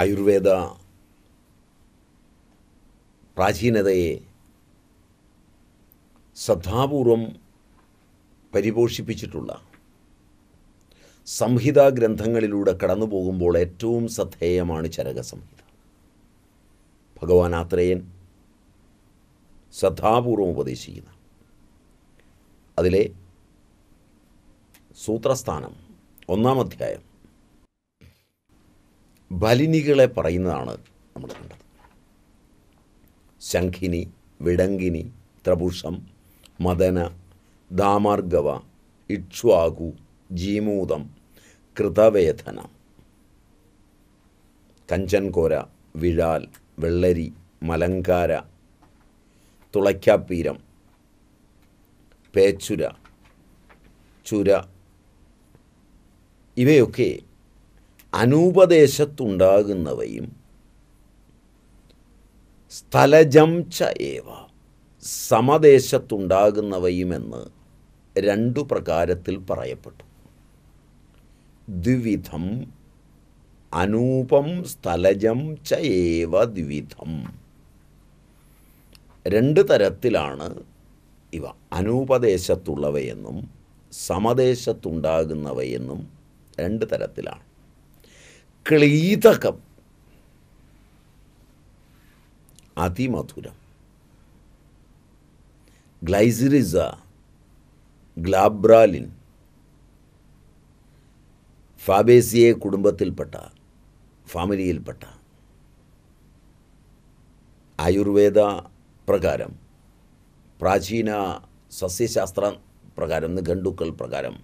ആയുർവേദ പ്രാചീനതയെ ശ്രദ്ധാപൂർവം പരിപോഷിപ്പിച്ചിട്ടുള്ള സംഹിതാ ഗ്രന്ഥങ്ങളിലൂടെ കടന്നു പോകുമ്പോൾ ഏറ്റവും ശ്രദ്ധേയമാണ് ചരകസംഹിത ഭഗവാൻ ആത്രേയൻ ശ്രദ്ധാപൂർവം ഉപദേശിക്കുന്ന അതിലെ സൂത്രസ്ഥാനം ഒന്നാം അധ്യായം ബലിനികളെ പറയുന്നതാണ് നമ്മൾ കണ്ടത് ശംഖിനി വിടങ്കിനി ത്രപുഷം മദന ദാമാർഗവ ഇക്ഷ്വാകു ജീമൂതം കൃതവേതന കഞ്ചൻകോര വിഴാൽ വെള്ളരി മലങ്കാര തുളയ്ക്കാപ്പീരം പേച്ചുര ചുര ഇവയൊക്കെ അനുപദേശത്തുണ്ടാകുന്നവയും സ്ഥലജം ചേവ ഏവ സമദേശത്തുണ്ടാകുന്നവയുമെന്ന് രണ്ടു പ്രകാരത്തിൽ പറയപ്പെട്ടു ദ്വിവിധം അനൂപം സ്ഥലജം ചയേവ ദ്വിധം ദ്വിവിധം രണ്ട് തരത്തിലാണ് ഇവ അനൂപദേശത്തുള്ളവയെന്നും സമദേശത്തുണ്ടാകുന്നവയെന്നും രണ്ട് തരത്തിലാണ് ക്ലീതകം അതിമധുരം ഗ്ലൈസിറിസ ഗ്ലാബ്രാലിൻ ഫാബേസിയെ കുടുംബത്തിൽപ്പെട്ട ഫാമിലിയിൽപ്പെട്ട ആയുർവേദ പ്രകാരം പ്രാചീന സസ്യശാസ്ത്ര പ്രകാരം നിഘണ്ടുക്കൾ പ്രകാരം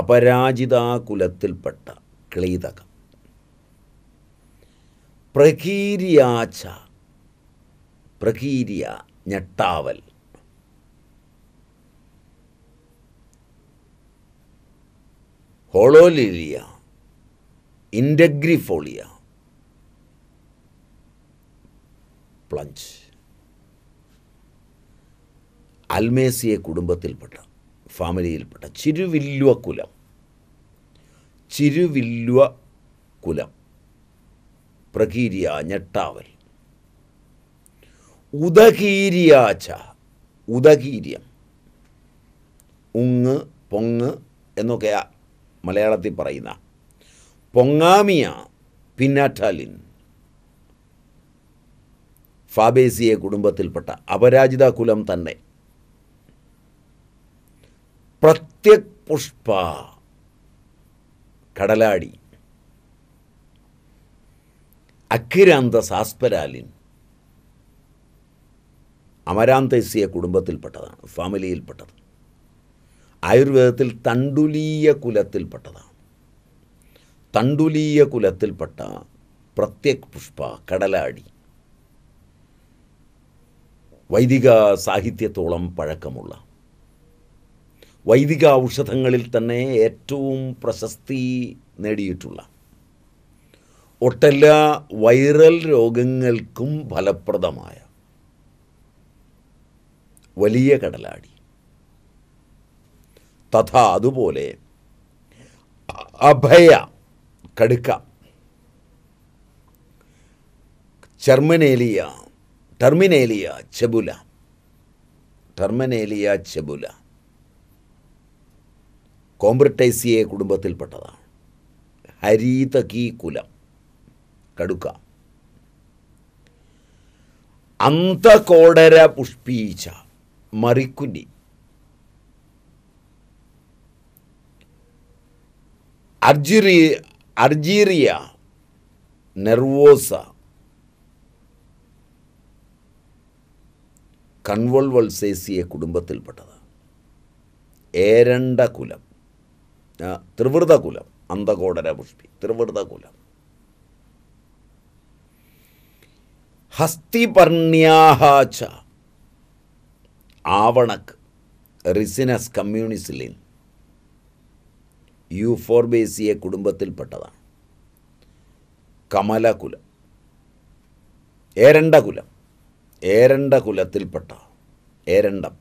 അപരാജിതാകുലത്തിൽപ്പെട്ട ക്ലീതകം പ്രകീരിയാച്ച പ്രകീരിയ ഞെട്ടാവൽ ഹോളോലിലിയ ഇൻഡഗ്രിഫോളിയ പ്ലഞ്ച് അൽമേസിയ കുടുംബത്തിൽപ്പെട്ട ഫാമിലിയിൽപ്പെട്ട ചിരുവില്വ കുലം ചിരുവില്വ കുലം പ്രകീരിയ ഞെട്ടാവൽ ഉദകീരിയാച്ച ഉദകീര്യം ഉങ്ങ് പൊങ്ങ് എന്നൊക്കെയാ മലയാളത്തിൽ പറയുന്ന പൊങ്ങാമിയ പിന്നാറ്റാലിൻ ഫാബേസിയെ കുടുംബത്തിൽപ്പെട്ട അപരാജിത കുലം തന്നെ പ്രത്യക് പുഷ്പ കടലാടി അഖിരാന്ത സാസ്പരാലിൻ അമരാന്തസിയ കുടുംബത്തിൽപ്പെട്ടതാണ് ഫാമിലിയിൽപ്പെട്ടത് ആയുർവേദത്തിൽ തണ്ടുലീയ കുലത്തിൽപ്പെട്ടതാണ് തണ്ടുലീയ കുലത്തിൽപ്പെട്ട പ്രത്യക് പുഷ്പ കടലാടി വൈദിക സാഹിത്യത്തോളം പഴക്കമുള്ള വൈദിക ഔഷധങ്ങളിൽ തന്നെ ഏറ്റവും പ്രശസ്തി നേടിയിട്ടുള്ള ഒട്ടെല്ലാ വൈറൽ രോഗങ്ങൾക്കും ഫലപ്രദമായ വലിയ കടലാടി തഥാ അതുപോലെ അഭയ കടുക്ക ചർമനേലിയ ടെർമിനേലിയ ചെബുല ടെർമനേലിയ ചെബുല കോംബ്രിട്ടൈസിയെ കുടുംബത്തിൽപ്പെട്ടതാണ് ഹരീതകി കുലം കടുക്ക അന്തകോടര പുഷ്പീച്ച മറിക്കുനി അർജിറി അർജീറിയ നെർവോസ കൺവൾവൾസേസിയെ കുടുംബത്തിൽപ്പെട്ടത് ഏരണ്ട കുലം ത്രിവൃതകുലം അന്തകോടര പുഷ്പി ത്രിവൃതകുലം ഹസ്തിപർണ്യാഹാച്ച ആവണക് റിസിനസ് കമ്മ്യൂണിസിലിൻ യു ഫോർബേസിയെ കുടുംബത്തിൽപ്പെട്ടതാണ് കമലകുലം ഏരണ്ട കുലം ഏരണ്ട കുലത്തിൽപ്പെട്ട ഏരണ്ടം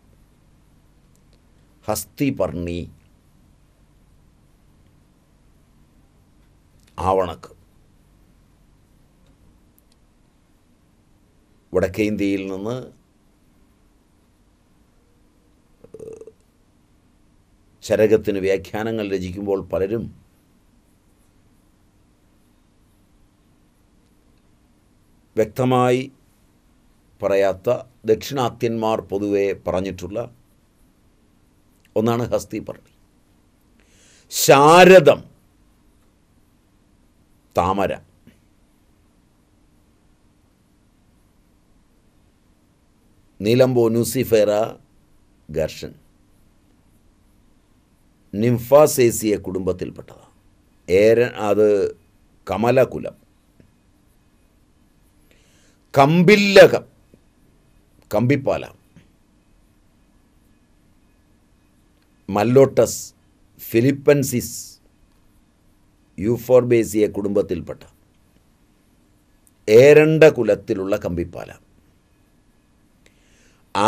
ഹസ്തിപർണി ആവണക്ക് വടക്കേ ഇന്ത്യയിൽ നിന്ന് ചരകത്തിന് വ്യാഖ്യാനങ്ങൾ രചിക്കുമ്പോൾ പലരും വ്യക്തമായി പറയാത്ത ദക്ഷിണാത്യന്മാർ പൊതുവെ പറഞ്ഞിട്ടുള്ള ഒന്നാണ് ഹസ്തി പർണി ശാരദം താമര നീലംബോ ന്യൂസിഫേറ ഗർഷൻ നിംഫാസേസിയ കുടുംബത്തിൽപ്പെട്ടതാണ് ഏര അത് കമലകുലം കമ്പില്ലകം കമ്പിപ്പാല മല്ലോട്ടസ് ഫിലിപ്പൻസിസ് യൂഫോർബേസിയ കുടുംബത്തിൽപ്പെട്ട ഏരണ്ട കുലത്തിലുള്ള കമ്പിപ്പാല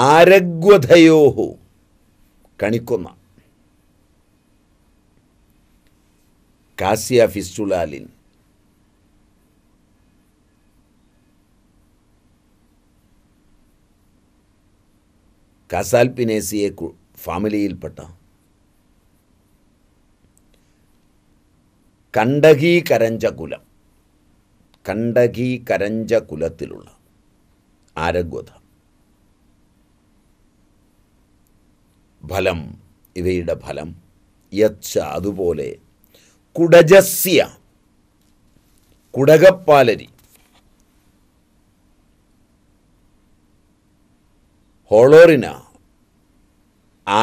ആരഗ്വധയോഹു കണിക്കൊന്ന കാസിയ ഫിസ്റ്റുലാലിൻ കസാൽപിനേസിയെ ഫാമിലിയിൽപ്പെട്ട കണ്ടകീ കരഞ്ച കുലം കണ്ടകീ കരഞ്ച കുലത്തിലുള്ള ഫലം ഇവയുടെ ഫലം യച്ച അതുപോലെ കുടജസ്യ കുടകപ്പാലരി ഹോളോറിന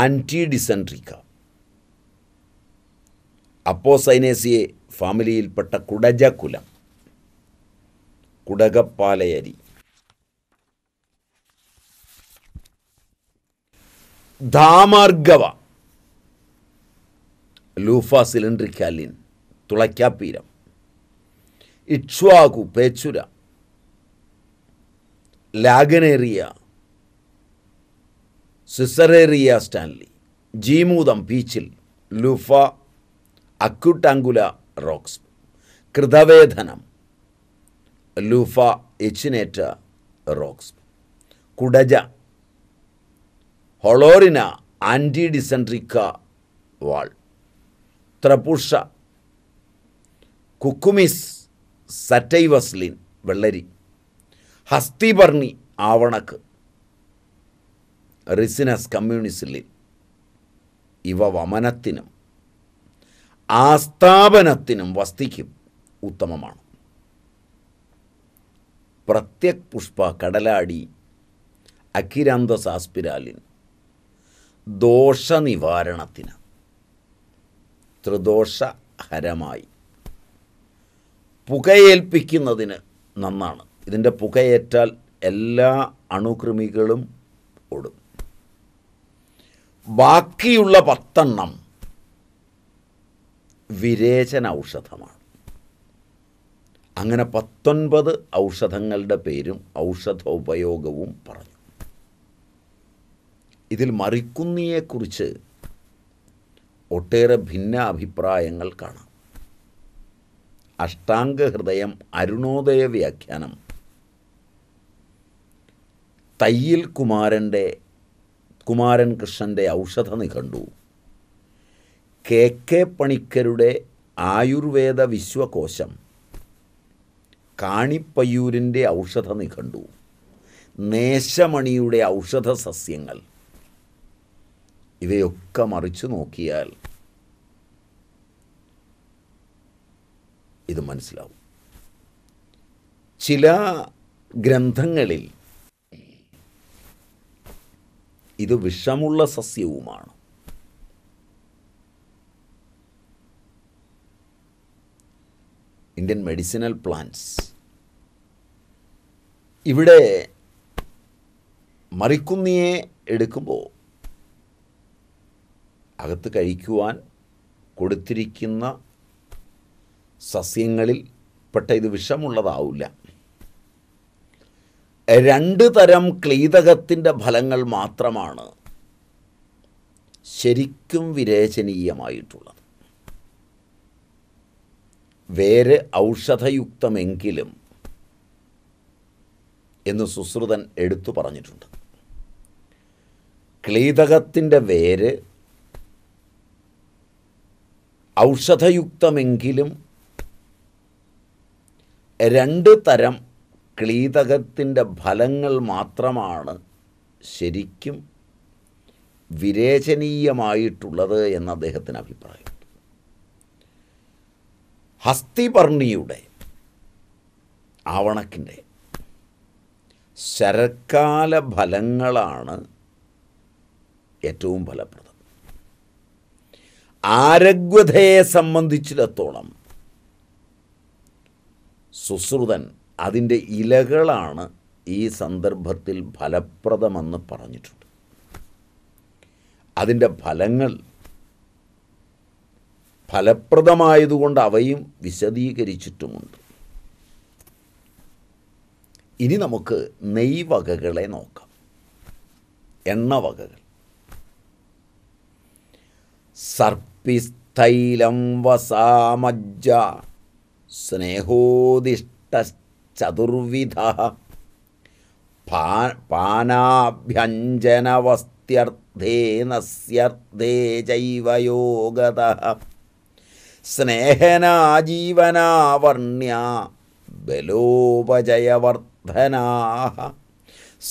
ആൻറ്റി ഡിസൻട്രിക്ക അപ്പോസൈനേസിയെ ഫാമിലിയിൽപ്പെട്ട കുടജകുലം കുടകപ്പാലയരി ധാമാർഗവ ലൂഫ സിലിണ്ട്രിക്കാലിൻ തുളയ്ക്കാപ്പീരം ഇക്ഷ്വാകു പേച്ചുര ലാഗനേറിയ സിസറേറിയ സ്റ്റാൻലി ജീമൂതം പീച്ചിൽ ലൂഫ അക്യൂട്ടാങ്കുല റോക്സ് കൃതവേധനം ലൂഫ എച്ചിനേറ്റ റോക്സ് കുടജ ഹൊളോറിന ആൻറ്റി ഡിസൻട്രിക്ക വാൾ ത്രപുഷ കുക്കുമിസ് സറ്റൈവസ്ലിൻ വെള്ളരി ഹസ്തിപർണി ആവണക്ക് റിസിനസ് കമ്മ്യൂണിസിലിൻ ഇവ വമനത്തിനും ആസ്ഥാപനത്തിനും വസ്തിക്കും ഉത്തമമാണ് പ്രത്യക് പുഷ്പ കടലാടി അഖിരാന്തസാസ്പിരാലിൻ ദോഷനിവാരണത്തിന് ത്രിദോഷഹരമായി പുകയേൽപ്പിക്കുന്നതിന് നന്നാണ് ഇതിൻ്റെ പുകയേറ്റാൽ എല്ലാ അണുക്രിമികളും ഓടും ബാക്കിയുള്ള പത്തെണ്ണം വിരേചന ഔഷധമാണ് അങ്ങനെ പത്തൊൻപത് ഔഷധങ്ങളുടെ പേരും ഔഷധോപയോഗവും പറഞ്ഞു ഇതിൽ മറിക്കുന്നിയെക്കുറിച്ച് ഒട്ടേറെ ഭിന്ന അഭിപ്രായങ്ങൾ കാണാം അഷ്ടാംഗ ഹൃദയം അരുണോദയ വ്യാഖ്യാനം തയ്യിൽ കുമാരൻ്റെ കുമാരൻ കൃഷ്ണൻ്റെ ഔഷധ നിഘണ്ടു കെ കെ പണിക്കരുടെ ആയുർവേദ വിശ്വകോശം കാണിപ്പയ്യൂരിൻ്റെ ഔഷധ നിഘണ്ടു നേശമണിയുടെ ഔഷധ സസ്യങ്ങൾ ഇവയൊക്കെ മറിച്ചു നോക്കിയാൽ ഇത് മനസ്സിലാവും ചില ഗ്രന്ഥങ്ങളിൽ ഇത് വിഷമുള്ള സസ്യവുമാണ് ഇന്ത്യൻ മെഡിസിനൽ പ്ലാന്റ്സ് ഇവിടെ മറിക്കുന്നിയെ എടുക്കുമ്പോൾ അകത്ത് കഴിക്കുവാൻ കൊടുത്തിരിക്കുന്ന സസ്യങ്ങളിൽ പെട്ട ഇത് വിഷമുള്ളതാവില്ല രണ്ട് തരം ക്ലീതകത്തിൻ്റെ ഫലങ്ങൾ മാത്രമാണ് ശരിക്കും വിരേചനീയമായിട്ടുള്ളത് വേര് ഔഷധയുക്തമെങ്കിലും എന്ന് സുശ്രുതൻ എടുത്തു പറഞ്ഞിട്ടുണ്ട് ക്ലീതകത്തിൻ്റെ വേര് ഔഷധയുക്തമെങ്കിലും രണ്ട് തരം ക്ലീതകത്തിൻ്റെ ഫലങ്ങൾ മാത്രമാണ് ശരിക്കും വിരേചനീയമായിട്ടുള്ളത് എന്ന് അദ്ദേഹത്തിന് അഭിപ്രായം ഹസ്തിപർണിയുടെ ആവണക്കിൻ്റെ ശരക്കാല ഫലങ്ങളാണ് ഏറ്റവും ഫലപ്രദം ആരഗ്വതയെ സംബന്ധിച്ചിടത്തോളം സുശ്രുതൻ അതിൻ്റെ ഇലകളാണ് ഈ സന്ദർഭത്തിൽ ഫലപ്രദമെന്ന് പറഞ്ഞിട്ടുണ്ട് അതിൻ്റെ ഫലങ്ങൾ ഫലപ്രദമായതുകൊണ്ട് അവയും വിശദീകരിച്ചിട്ടുമുണ്ട് ഇനി നമുക്ക് നെയ്വകകളെ നോക്കാം എണ്ണവകകൾ സർപ്പ पिस्थैलं वसामज्ज स्नेहोदिष्टश्चतुर्विधः पा पानाभ्यञ्जनवस्त्यर्थेनस्यर्थे चैव योगतः स्नेहनाजीवनावर्ण्या बलोपजयवर्धनाः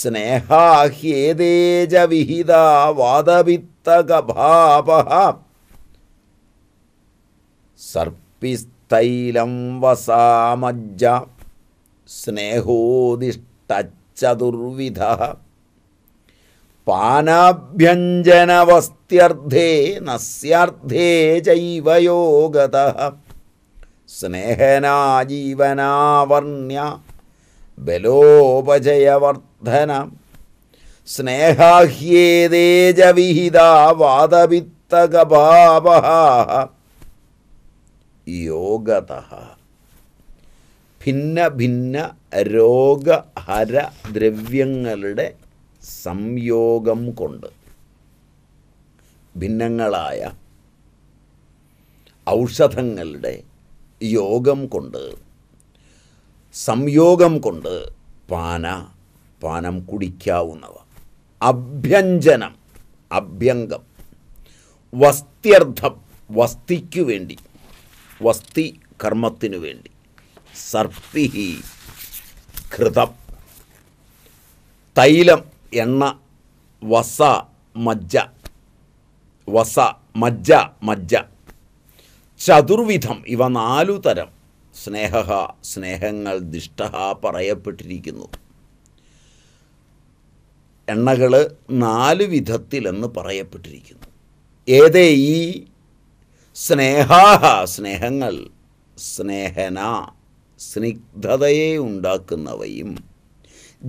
स्नेहा ह्येते च विहिता वादवित्तकभापः सर्पिस्तैलं वसामज्ज स्नेहोदिष्टच्चतुर्विधः पानाभ्यञ्जनवस्त्यर्थे नस्यार्थे चैव योगतः स्नेहनाजीवनावर्ण्य बलोपजयवर्धन स्नेहाह्येदेजविहिदा वादवित्तकभावः യോഗത ഭിന്ന ഭിന്ന രോഗഹര ദ്രവ്യങ്ങളുടെ സംയോഗം കൊണ്ട് ഭിന്നങ്ങളായ ഔഷധങ്ങളുടെ യോഗം കൊണ്ട് സംയോഗം കൊണ്ട് പാന പാനം കുടിക്കാവുന്നവ അഭ്യഞ്ജനം അഭ്യംഗം വസ്ത്യർത്ഥം വസ്തിക്കു വേണ്ടി വസ്തി കർമ്മത്തിനു വേണ്ടി സർപ്പിഹി ഘൃതം തൈലം എണ്ണ വസ മജ്ജ വസ മജ്ജ മജ്ജ ചതുർവിധം ഇവ നാലു തരം സ്നേഹ സ്നേഹങ്ങൾ ദിഷ്ട പറയപ്പെട്ടിരിക്കുന്നു എണ്ണകൾ നാല് വിധത്തിലെന്ന് പറയപ്പെട്ടിരിക്കുന്നു ഏതേ ഈ സ്നേഹാഹ സ്നേഹങ്ങൾ സ്നേഹന സ്നിഗ്ധതയെ ഉണ്ടാക്കുന്നവയും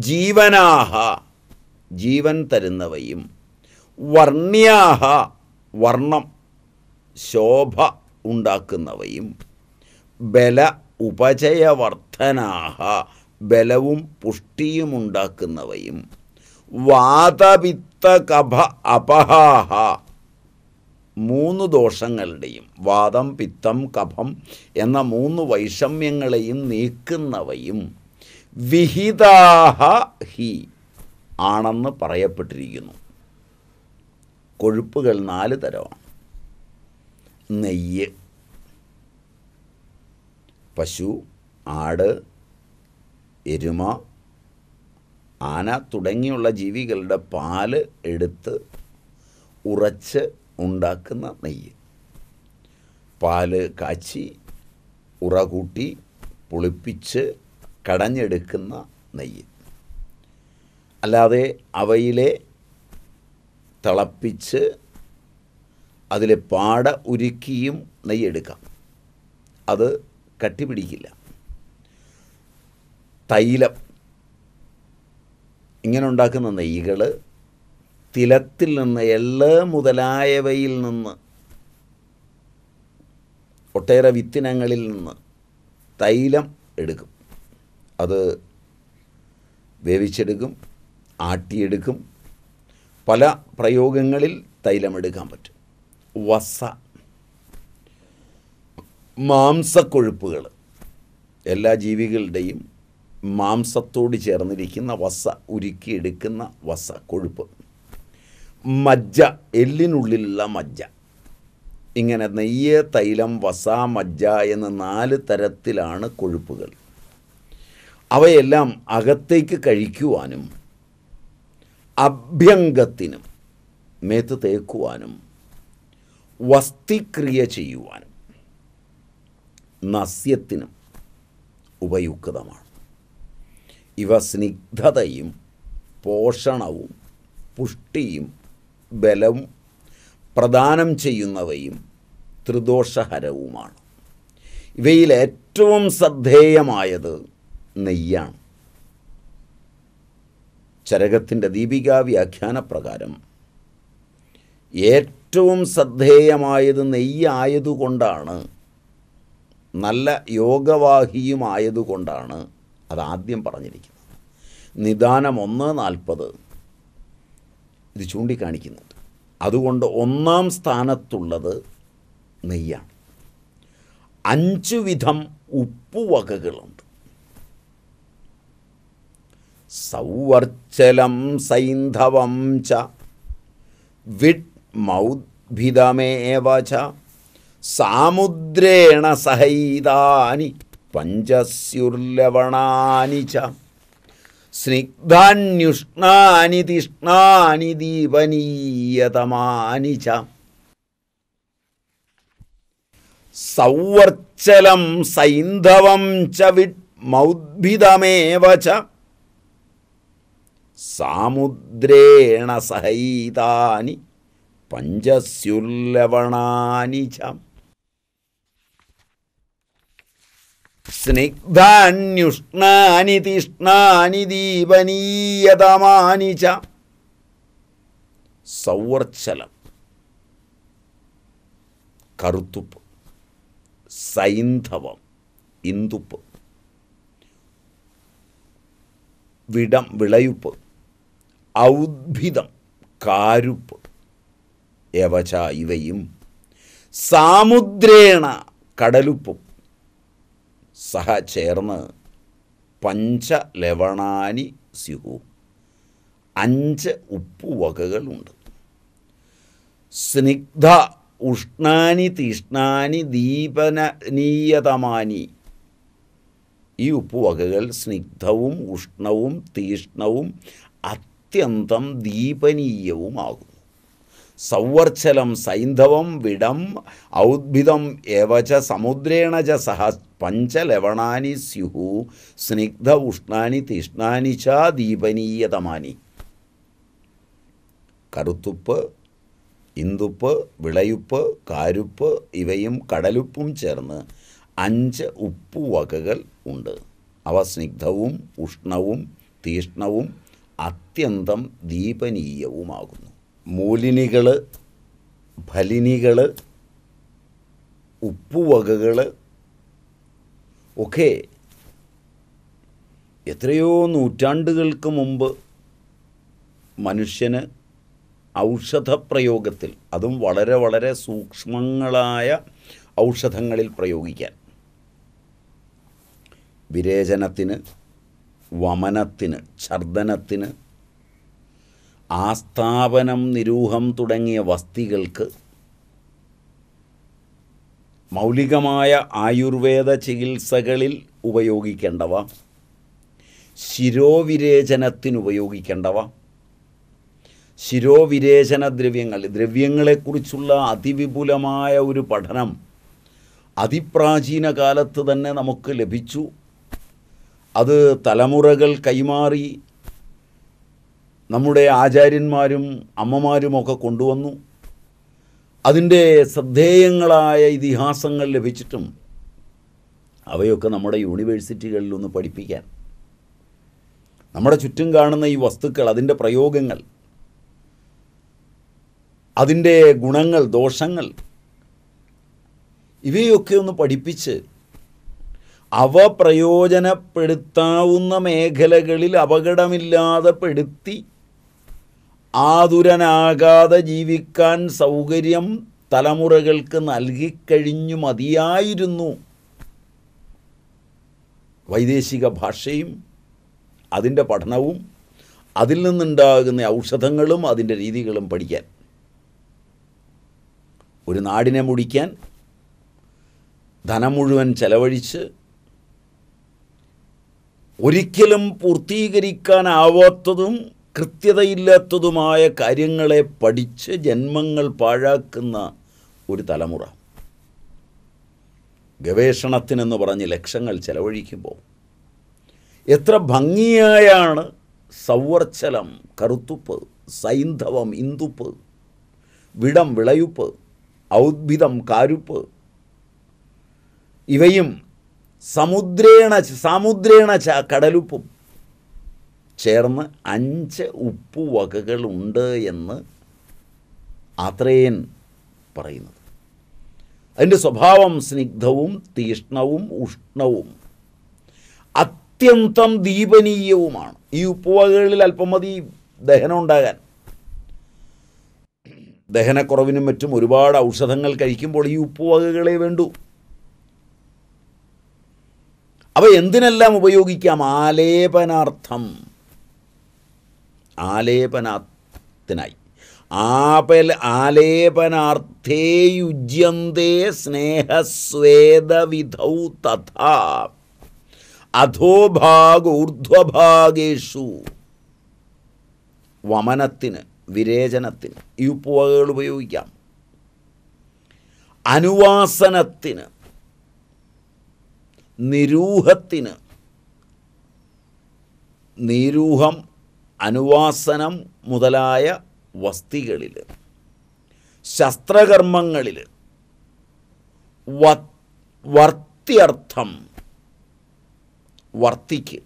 ജീവനാഹ ജീവൻ തരുന്നവയും വർണ്യാഹ വർണ്ണം ശോഭ ഉണ്ടാക്കുന്നവയും ബല ഉപചയവർദ്ധനാഹ ബലവും പുഷ്ടിയും ഉണ്ടാക്കുന്നവയും വാതപിത്തകഭ അപഹാഹ മൂന്ന് ദോഷങ്ങളുടെയും വാദം പിത്തം കഫം എന്ന മൂന്ന് വൈഷമ്യങ്ങളെയും നീക്കുന്നവയും വിഹിതാഹ ഹി ആണെന്ന് പറയപ്പെട്ടിരിക്കുന്നു കൊഴുപ്പുകൾ നാല് തരമാണ് നെയ്യ് പശു ആട് എരുമ ആന തുടങ്ങിയുള്ള ജീവികളുടെ പാല് എടുത്ത് ഉറച്ച് ഉണ്ടാക്കുന്ന നെയ്യ് പാല് കാച്ചി ഉറ കൂട്ടി പുളിപ്പിച്ച് കടഞ്ഞെടുക്കുന്ന നെയ്യ് അല്ലാതെ അവയിലെ തിളപ്പിച്ച് അതിലെ പാട ഉരുക്കിയും നെയ്യെടുക്കാം അത് കട്ടിപിടിക്കില്ല തൈലം ഇങ്ങനെ ഉണ്ടാക്കുന്ന നെയ്യുകൾ തിലത്തിൽ നിന്ന് എള്ള് മുതലായവയിൽ നിന്ന് ഒട്ടേറെ വിത്തിനങ്ങളിൽ നിന്ന് തൈലം എടുക്കും അത് വേവിച്ചെടുക്കും ആട്ടിയെടുക്കും പല പ്രയോഗങ്ങളിൽ തൈലമെടുക്കാൻ പറ്റും വസ മാംസക്കൊഴുപ്പുകൾ എല്ലാ ജീവികളുടെയും മാംസത്തോട് ചേർന്നിരിക്കുന്ന വസ ഉരുക്കിയെടുക്കുന്ന വസ കൊഴുപ്പ് മജ്ജ എല്ലിനുള്ളിലുള്ള മജ്ജ ഇങ്ങനെ നെയ്യ് തൈലം വസ മജ്ജ എന്ന നാല് തരത്തിലാണ് കൊഴുപ്പുകൾ അവയെല്ലാം അകത്തേക്ക് കഴിക്കുവാനും അഭ്യംഗത്തിനും മേത്ത് തേക്കുവാനും വസ്തിക്രിയ ചെയ്യുവാനും നസ്യത്തിനും ഉപയുക്തമാണ് ഇവ സ്നിഗ്ധതയും പോഷണവും പുഷ്ടിയും ബലം പ്രദാനം ചെയ്യുന്നവയും ത്രിദോഷഹരവുമാണ് ഇവയിൽ ഏറ്റവും ശ്രദ്ധേയമായത് നെയ്യാണ് ചരകത്തിൻ്റെ ദീപികാ വ്യാഖ്യാനപ്രകാരം ഏറ്റവും ശ്രദ്ധേയമായത് നെയ്യായതുകൊണ്ടാണ് നല്ല യോഗവാഹിയുമായതുകൊണ്ടാണ് അതാദ്യം പറഞ്ഞിരിക്കുന്നത് നിദാനം ഒന്ന് നാൽപ്പത് ഇത് ചൂണ്ടിക്കാണിക്കുന്നുണ്ട് അതുകൊണ്ട് ഒന്നാം സ്ഥാനത്തുള്ളത് നെയ്യാണ് അഞ്ചു വിധം ഉപ്പുവകകളുണ്ട് സൗവർച്ചലം സൈന്ധവം ച വിട്ട് ച സാമുദ്രേണ സഹൈതാനി പഞ്ചസ്യുർലവണാനി ച స్నిగ్ధాన్యుష్ణాని తిష్ణాని దీపనీయతమాని చ సౌవర్చలం సైంధవం చ విట్మౌద్భిదమేవ చ సాముద్రేణ సహైతాని పంజస్యుల్లవణాని చ സ്നിഗ്ധാന്യുഷ്ണാനി തീഷ്ണാനി ദീപനീയതമാനി ച കറുത്തുപ്പ് സൈന്ധവം ഇന്ദുപ്പ് വിടം വിളയുപ്പ് ഔദ്ഭിതം കാരുപ്പ് യവച ഇവയും സാമുദ്രേണ കടലുപ്പും സഹ ചേർന്ന് പഞ്ചലവണാനി സ്യുഹു അഞ്ച് ഉപ്പുവകകളുണ്ട് സ്നിഗ്ധ ഉഷ്ണാനി തീഷ്ണാനി ദീപനീയതമാനി ഈ ഉപ്പുവകകൾ സ്നിഗ്ധവും ഉഷ്ണവും തീഷ്ണവും അത്യന്തം ദീപനീയവുമാകും സൗവർച്ചലം സൈന്ധവം വിടം ഔദ്ഭിതം ഏവച സമുദ്രേണ ച സഹ പഞ്ചലവണാനി സ്യുഹു സ്നിഗ്ധ ഉഷ്ണാനി തീഷ്ണാനി ച ദീപനീയതമാനി കറുത്തുപ്പ് ഇന്ദുപ്പ് വിളയുപ്പ് കാരുപ്പ് ഇവയും കടലുപ്പും ചേർന്ന് അഞ്ച് ഉപ്പുവകകൾ ഉണ്ട് അവ സ്നിഗ്ധവും ഉഷ്ണവും തീഷ്ണവും അത്യന്തം ദീപനീയവുമാകുന്നു മൂലിനികൾ ഫലിനികൾ ഉപ്പുവകകൾ ഒക്കെ എത്രയോ നൂറ്റാണ്ടുകൾക്ക് മുമ്പ് മനുഷ്യന് ഔഷധപ്രയോഗത്തിൽ അതും വളരെ വളരെ സൂക്ഷ്മങ്ങളായ ഔഷധങ്ങളിൽ പ്രയോഗിക്കാൻ വിരേചനത്തിന് വമനത്തിന് ഛർദനത്തിന് ആസ്ഥാപനം നിരൂഹം തുടങ്ങിയ വസ്തികൾക്ക് മൗലികമായ ആയുർവേദ ചികിത്സകളിൽ ഉപയോഗിക്കേണ്ടവ ശിരോവിരേചനത്തിനുപയോഗിക്കേണ്ടവ ഉപയോഗിക്കേണ്ടവ ശിരോവിരേചന ദ്രവ്യങ്ങൾ ദ്രവ്യങ്ങളെക്കുറിച്ചുള്ള അതിവിപുലമായ ഒരു പഠനം അതിപ്രാചീന കാലത്ത് തന്നെ നമുക്ക് ലഭിച്ചു അത് തലമുറകൾ കൈമാറി നമ്മുടെ ആചാര്യന്മാരും അമ്മമാരുമൊക്കെ കൊണ്ടുവന്നു അതിൻ്റെ ശ്രദ്ധേയങ്ങളായ ഇതിഹാസങ്ങൾ ലഭിച്ചിട്ടും അവയൊക്കെ നമ്മുടെ യൂണിവേഴ്സിറ്റികളിൽ ഒന്ന് പഠിപ്പിക്കാൻ നമ്മുടെ ചുറ്റും കാണുന്ന ഈ വസ്തുക്കൾ അതിൻ്റെ പ്രയോഗങ്ങൾ അതിൻ്റെ ഗുണങ്ങൾ ദോഷങ്ങൾ ഇവയൊക്കെ ഒന്ന് പഠിപ്പിച്ച് അവ പ്രയോജനപ്പെടുത്താവുന്ന മേഖലകളിൽ അപകടമില്ലാതെ പെടുത്തി ആതുരനാകാതെ ജീവിക്കാൻ സൗകര്യം തലമുറകൾക്ക് നൽകിക്കഴിഞ്ഞു മതിയായിരുന്നു വൈദേശിക ഭാഷയും അതിൻ്റെ പഠനവും അതിൽ നിന്നുണ്ടാകുന്ന ഔഷധങ്ങളും അതിൻ്റെ രീതികളും പഠിക്കാൻ ഒരു നാടിനെ മുടിക്കാൻ ധനം മുഴുവൻ ചെലവഴിച്ച് ഒരിക്കലും പൂർത്തീകരിക്കാനാവാത്തതും കൃത്യതയില്ലാത്തതുമായ കാര്യങ്ങളെ പഠിച്ച് ജന്മങ്ങൾ പാഴാക്കുന്ന ഒരു തലമുറ ഗവേഷണത്തിനെന്ന് പറഞ്ഞ് ലക്ഷങ്ങൾ ചെലവഴിക്കുമ്പോൾ എത്ര ഭംഗിയായാണ് സൗവർച്ചലം കറുത്തുപ്പ് സൈന്ധവം ഇന്ദുപ്പ് വിടം വിളയുപ്പ് ഔദ്ഭിതം കാരുപ്പ് ഇവയും സമുദ്രേണ സാമുദ്രേണ ച കടലുപ്പും ചേർന്ന് അഞ്ച് ഉപ്പ് ഉണ്ട് എന്ന് ആത്രേയൻ പറയുന്നത് അതിൻ്റെ സ്വഭാവം സ്നിഗ്ധവും തീഷ്ണവും ഉഷ്ണവും അത്യന്തം ദീപനീയവുമാണ് ഈ ഉപ്പ് അല്പം മതി ദഹനം ഉണ്ടാകാൻ ദഹനക്കുറവിനും മറ്റും ഒരുപാട് ഔഷധങ്ങൾ കഴിക്കുമ്പോൾ ഈ ഉപ്പ് വകകളെ വേണ്ടു അവ എന്തിനെല്ലാം ഉപയോഗിക്കാം ആലേപനാർത്ഥം ആലേപനാത്തിനായി ആപൽ ആലേപനാർത്ഥേ യുജ്യന്തേ സ്നേഹസ്വേദവിധൗ തഥാ അധോഭാഗൂർധ്വഭാഗേഷു വമനത്തിന് വിരേചനത്തിന് ഈ ഉപ്പുവകകൾ ഉപയോഗിക്കാം അനുവാസനത്തിന് നിരൂഹത്തിന് നിരൂഹം അനുവാസനം മുതലായ വസ്തികളിൽ ശസ്ത്രകർമ്മങ്ങളിൽ വർത്തിയർത്ഥം വർത്തിക്ക്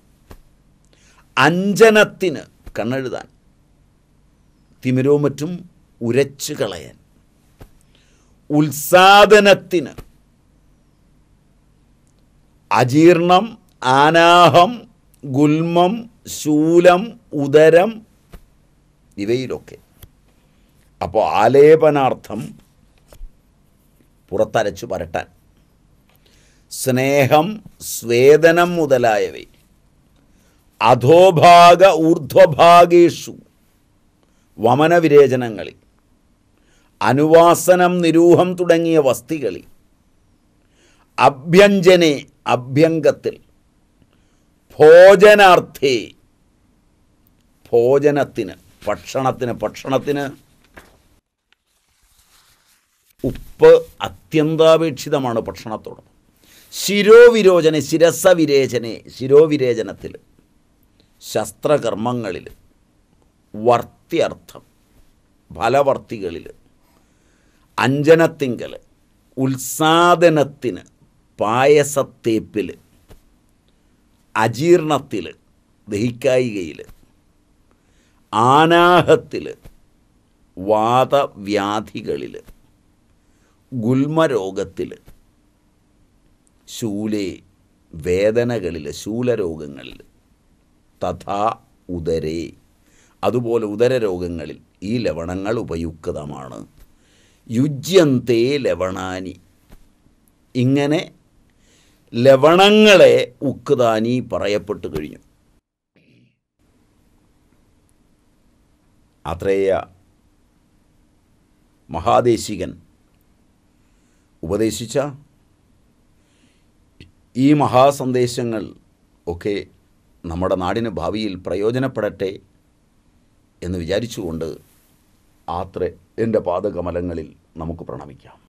അഞ്ജനത്തിന് കണ്ണെഴുതാൻ തിമിരവും മറ്റും ഉരച്ചു കളയാൻ ഉത്സാദനത്തിന് അജീർണം ആനാഹം ഗുൽമം ശൂലം ഉദരം ഇവയിലൊക്കെ അപ്പോൾ ആലേപനാർത്ഥം പുറത്തരച്ചു പരട്ടാൻ സ്നേഹം സ്വേദനം മുതലായവയിൽ അധോഭാഗ ഊർധ്വഭാഗേഷു വമനവിരേചനങ്ങളിൽ അനുവാസനം നിരൂഹം തുടങ്ങിയ വസ്തികളിൽ അഭ്യഞ്ജനെ അഭ്യംഗത്തിൽ ഭോജനാർത്ഥേ ഭോജനത്തിന് ഭക്ഷണത്തിന് ഭക്ഷണത്തിന് ഉപ്പ് അത്യന്താപേക്ഷിതമാണ് ഭക്ഷണത്തോട് ശിരോവിരോചന ശിരസവിരേചനെ ശിരോവിരേചനത്തിൽ ശസ്ത്രകർമ്മങ്ങളിൽ വർത്തിയർത്ഥം ഫലവർത്തികളിൽ അഞ്ജനത്തിങ്കൽ ഉത്സാദനത്തിന് പായസത്തേപ്പിൽ അജീർണത്തിൽ ദഹിക്കായികയിൽ ആനാഹത്തിൽ വാതവ്യാധികളിൽ ഗുൽമരോഗത്തിൽ ശൂലെ വേദനകളിൽ ശൂലരോഗങ്ങളിൽ തഥാ ഉദരേ അതുപോലെ ഉദരരോഗങ്ങളിൽ ഈ ലവണങ്ങൾ ഉപയുക്തമാണ് യുജ്യന്തേ ലവണാനി ഇങ്ങനെ ലവണങ്ങളെ ഉക്കുതാനി പറയപ്പെട്ടു കഴിഞ്ഞു ആത്രേയ മഹാദേശികൻ ഉപദേശിച്ച ഈ മഹാസന്ദേശങ്ങൾ ഒക്കെ നമ്മുടെ നാടിന് ഭാവിയിൽ പ്രയോജനപ്പെടട്ടെ എന്ന് വിചാരിച്ചുകൊണ്ട് ആത്ര എൻ്റെ പാദകമലങ്ങളിൽ നമുക്ക് പ്രണമിക്കാം